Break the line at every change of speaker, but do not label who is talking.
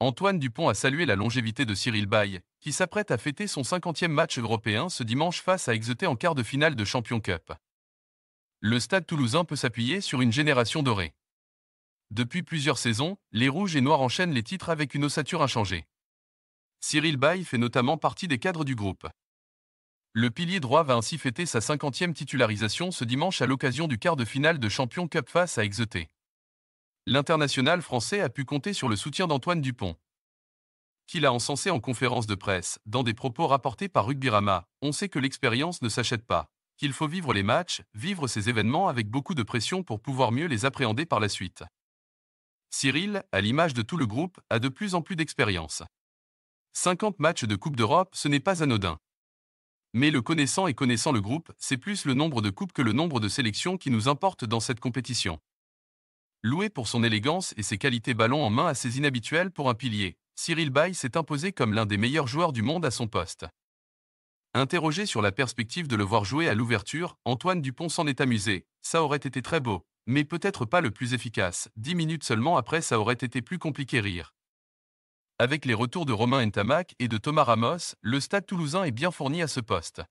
Antoine Dupont a salué la longévité de Cyril Bay, qui s'apprête à fêter son 50e match européen ce dimanche face à Exeter en quart de finale de Champion Cup. Le stade toulousain peut s'appuyer sur une génération dorée. Depuis plusieurs saisons, les Rouges et Noirs enchaînent les titres avec une ossature inchangée. Cyril Bay fait notamment partie des cadres du groupe. Le pilier droit va ainsi fêter sa 50e titularisation ce dimanche à l'occasion du quart de finale de Champion Cup face à Exeter l'international français a pu compter sur le soutien d'Antoine Dupont, qu'il a encensé en conférence de presse, dans des propos rapportés par Rugbyrama. On sait que l'expérience ne s'achète pas, qu'il faut vivre les matchs, vivre ces événements avec beaucoup de pression pour pouvoir mieux les appréhender par la suite. Cyril, à l'image de tout le groupe, a de plus en plus d'expérience. 50 matchs de Coupe d'Europe, ce n'est pas anodin. Mais le connaissant et connaissant le groupe, c'est plus le nombre de coupes que le nombre de sélections qui nous importe dans cette compétition. Loué pour son élégance et ses qualités ballon en main assez inhabituelles pour un pilier, Cyril Bay s'est imposé comme l'un des meilleurs joueurs du monde à son poste. Interrogé sur la perspective de le voir jouer à l'ouverture, Antoine Dupont s'en est amusé. Ça aurait été très beau, mais peut-être pas le plus efficace. Dix minutes seulement après, ça aurait été plus compliqué rire. Avec les retours de Romain Entamac et de Thomas Ramos, le stade toulousain est bien fourni à ce poste.